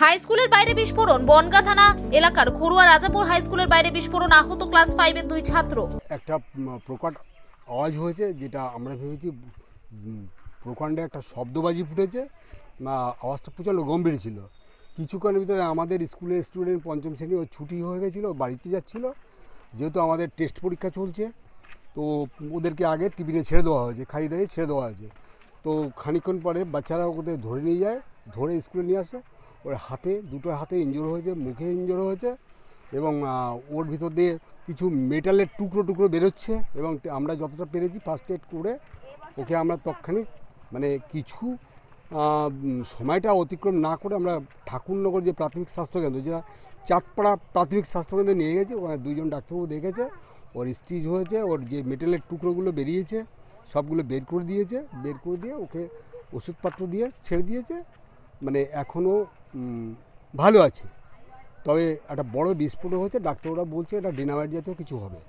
high স্কুলের বাইরে বিস্ফোরণ বনগা থানা এলাকার ঘরুয়া রাজাপুর হাই স্কুলের বাইরে বিস্ফোরণ আহত ক্লাস ফাইভের দুই ছাত্র একটা প্রকট আওয়াজ হয়েছে যেটা আমরা ভেবেছি প্রকাণ্ডে একটা শব্দবাজি ফুটেছে আওয়াজটা প্রচণ্ড গম্ভীর ছিল কিছুক্ষণের ভিতরে আমাদের স্কুলের স্টুডেন্ট পঞ্চম শ্রেণী ও ছুটি হয়ে গেছিলো বাড়িতে যাচ্ছিলো যেহেতু আমাদের টেস্ট পরীক্ষা চলছে তো ওদেরকে আগে টিফিনে ছেড়ে দেওয়া হয়েছে খাই দাঁড়িয়ে ছেড়ে দেওয়া হয়েছে তো খানিক্ষণ পরে বাচ্চারা ওদের ধরে নিয়ে যায় ধরে স্কুলে নিয়ে আসে ওর হাতে দুটো হাতে ইঞ্জোর হয়েছে মুখে ইঞ্জোর হয়েছে এবং ওর ভিতর দিয়ে কিছু মেটালের টুকরো টুকরো বেরোচ্ছে এবং আমরা যতটা পেরেছি ফার্স্ট এড করে ওকে আমরা তখনই মানে কিছু সময়টা অতিক্রম না করে আমরা ঠাকুরনগর যে প্রাথমিক স্বাস্থ্যকেন্দ্র যেটা চাঁদপাড়া প্রাথমিক স্বাস্থ্যকেন্দ্রে নিয়ে গেছে ওখানে দুইজন ডাক্তারবাবু দেখেছে ওর স্টিচ হয়েছে ওর যে মেটেলের টুকরোগুলো বেরিয়েছে সবগুলো বের করে দিয়েছে বের করে দিয়ে ওকে ওষুধপত্র দিয়ে ছেড়ে দিয়েছে মানে এখনও ভালো আছে তবে একটা বড় বিস্ফোরণ হয়েছে ডাক্তাররা বলছে এটা ডিনামাইট জাতীয় কিছু হবে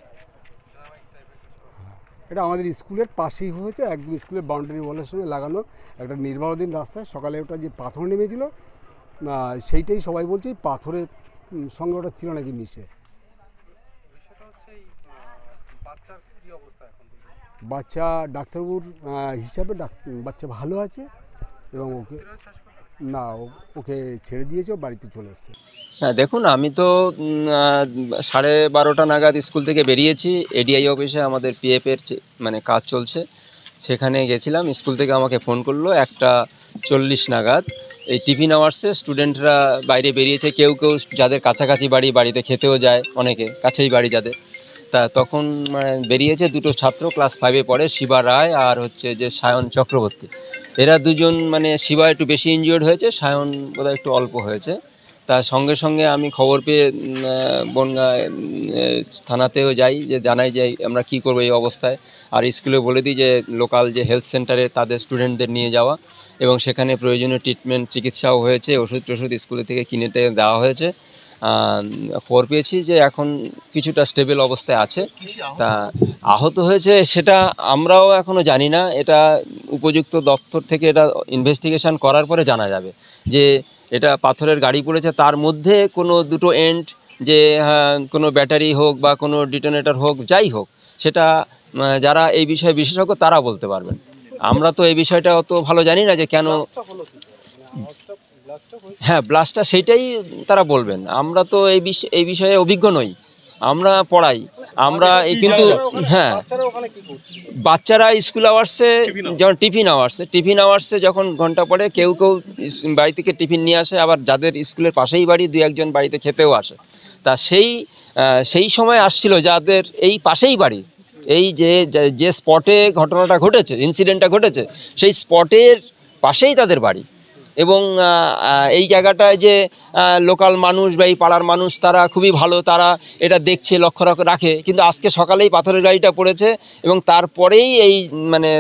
এটা আমাদের স্কুলের পাশেই হয়েছে একদম স্কুলের বাউন্ডারি ওয়ালের সঙ্গে লাগানো একটা নির্বাহদিন রাস্তায় সকালে ওটা যে পাথর নেমেছিল সেইটাই সবাই বলছে পাথরের সঙ্গে ওটা ছিল নাকি মিশে বাচ্চা ডাক্তারবাবুর হিসাবে বাচ্চা ভালো আছে এবং ওকে না ওকে ছেড়ে দিয়েছ বাড়িতে চলে এসছে হ্যাঁ দেখুন আমি তো সাড়ে বারোটা নাগাদ স্কুল থেকে বেরিয়েছি এডিআই অফিসে আমাদের পিএফের মানে কাজ চলছে সেখানে গেছিলাম স্কুল থেকে আমাকে ফোন করলো একটা চল্লিশ নাগাদ এই টিফিন আওয়ার্সে স্টুডেন্টরা বাইরে বেরিয়েছে কেউ কেউ যাদের কাছাকাছি বাড়ি বাড়িতে খেতেও যায় অনেকে কাছেই বাড়ি যাদের তা তখন মানে, বেরিয়েছে দুটো ছাত্র ক্লাস ফাইভে পড়ে শিবা রায় আর হচ্ছে যে সায়ন চক্রবর্তী এরা দুজন মানে শিবা একটু বেশি ইনজিওর্ড হয়েছে সায়ন বোধহয় একটু অল্প হয়েছে তার সঙ্গে সঙ্গে আমি খবর পেয়ে বনগাঁয় থানাতেও যাই যে জানাই যে আমরা কি করব এই অবস্থায় আর স্কুলে বলে দিই যে লোকাল যে হেলথ সেন্টারে তাদের স্টুডেন্টদের নিয়ে যাওয়া এবং সেখানে প্রয়োজনীয় ট্রিটমেন্ট চিকিৎসাও হয়েছে ওষুধ টষুধ স্কুলে থেকে কিনে দেওয়া হয়েছে খবর পেয়েছি যে এখন কিছুটা স্টেবল অবস্থায় আছে তা আহত হয়েছে সেটা আমরাও এখনও জানি না এটা উপযুক্ত দপ্তর থেকে এটা ইনভেস্টিগেশন করার পরে জানা যাবে যে এটা পাথরের গাড়ি পড়েছে তার মধ্যে কোনো দুটো এন্ড যে হ্যাঁ, কোনো ব্যাটারি হোক বা কোনো ডিটোনেটার হোক যাই হোক সেটা যারা এই বিষয়ে বিশেষজ্ঞ তারা বলতে পারবেন আমরা তো এই বিষয়টা অত ভালো জানি না যে কেন হ্যাঁ ব্লাস্টটা সেইটাই তারা বলবেন আমরা তো এই বিষয়ে এই বিষয়ে অভিজ্ঞ নই আমরা পড়াই আমরা মানে এই কিন্তু হ্যাঁ বাচ্চারা স্কুল আওয়ার্সে যেমন টিফিন আওয়ার্সে টিফিন আওয়ার্সে যখন ঘন্টা পড়ে কেউ কেউ বাড়ি থেকে টিফিন নিয়ে আসে আবার যাদের স্কুলের পাশেই বাড়ি দু একজন বাড়িতে খেতেও আসে তা সেই সেই সময় আসছিল যাদের এই পাশেই বাড়ি এই যে যে স্পটে ঘটনাটা ঘটেছে ইনসিডেন্টটা ঘটেছে সেই স্পটের পাশেই তাদের বাড়ি এবং এই জায়গাটায় যে লোকাল মানুষ বা এই পাড়ার মানুষ তারা খুবই ভালো তারা এটা দেখছে লক্ষ্য রাখে কিন্তু আজকে সকালেই পাথরের গাড়িটা পড়েছে এবং তারপরেই এই মানে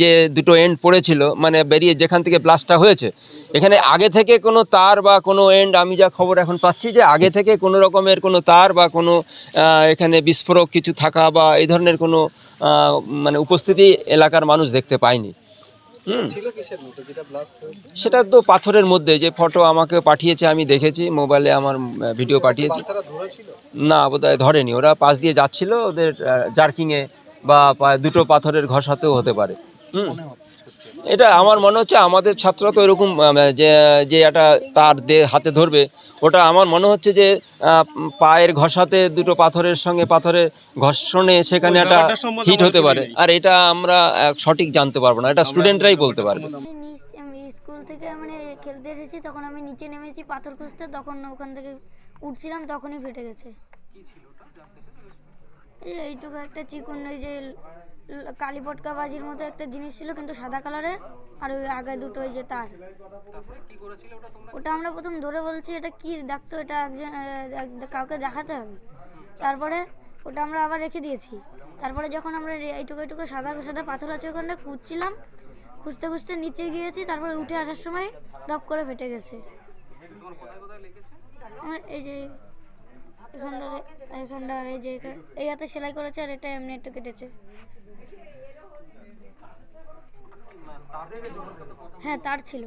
যে দুটো এন্ড পড়েছিল মানে বেরিয়ে যেখান থেকে ব্লাস্টটা হয়েছে এখানে আগে থেকে কোনো তার বা কোনো এন্ড আমি যা খবর এখন পাচ্ছি যে আগে থেকে কোনো রকমের কোনো তার বা কোনো এখানে বিস্ফোরক কিছু থাকা বা এই ধরনের কোনো মানে উপস্থিতি এলাকার মানুষ দেখতে পায়নি সেটা তো পাথরের মধ্যে যে ফটো আমাকে পাঠিয়েছে আমি দেখেছি মোবাইলে আমার ভিডিও পাঠিয়েছে না বোধহয় ধরেনি ওরা পাশ দিয়ে যাচ্ছিল ওদের জার্কিংয়ে বা দুটো পাথরের ঘষাতেও হতে পারে হুম এটা আমার মনে হচ্ছে আমাদের ছাত্ররা তো এরকম যে যে একটা তার দে হাতে ধরবে ওটা আমার মনে হচ্ছে যে পায়ের ঘষাতে দুটো পাথরের সঙ্গে পাথরের ঘর্ষণে সেখানে একটা হিট হতে পারে আর এটা আমরা সঠিক জানতে পারবো না এটা স্টুডেন্টরাই বলতে পারবে স্কুল থেকে মানে খেলতে এসেছি তখন আমি নিচে নেমেছি পাথর খুঁজতে তখন ওখান থেকে উঠছিলাম তখনই ফেটে গেছে এইটুকু একটা চিকন ওই যে কালী পটকা বাজির মতো একটা জিনিস ছিল কিন্তু সাদা কালারের আর ওই আগে দুটো ওই যে তার ওটা আমরা প্রথম ধরে বলছি এটা কি দেখতো এটা একজন কাউকে দেখাতে হবে তারপরে ওটা আমরা আবার রেখে দিয়েছি তারপরে যখন আমরা এইটুকু এইটুকু সাদা সাদা পাথর আছে ওখানে খুঁজছিলাম খুঁজতে খুঁজতে নিচে গিয়েছি তারপরে উঠে আসার সময় ডপ করে ফেটে গেছে এই যে এখানটা এখানটা এই যে এই হাতে সেলাই করেছে আর এটা এমনি একটু কেটেছে হ্যাঁ তার ছিল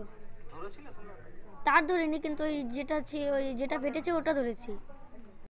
তার ধরিনি কিন্তু ওই যেটা ওই যেটা ফেটেছে ওটা ধরেছি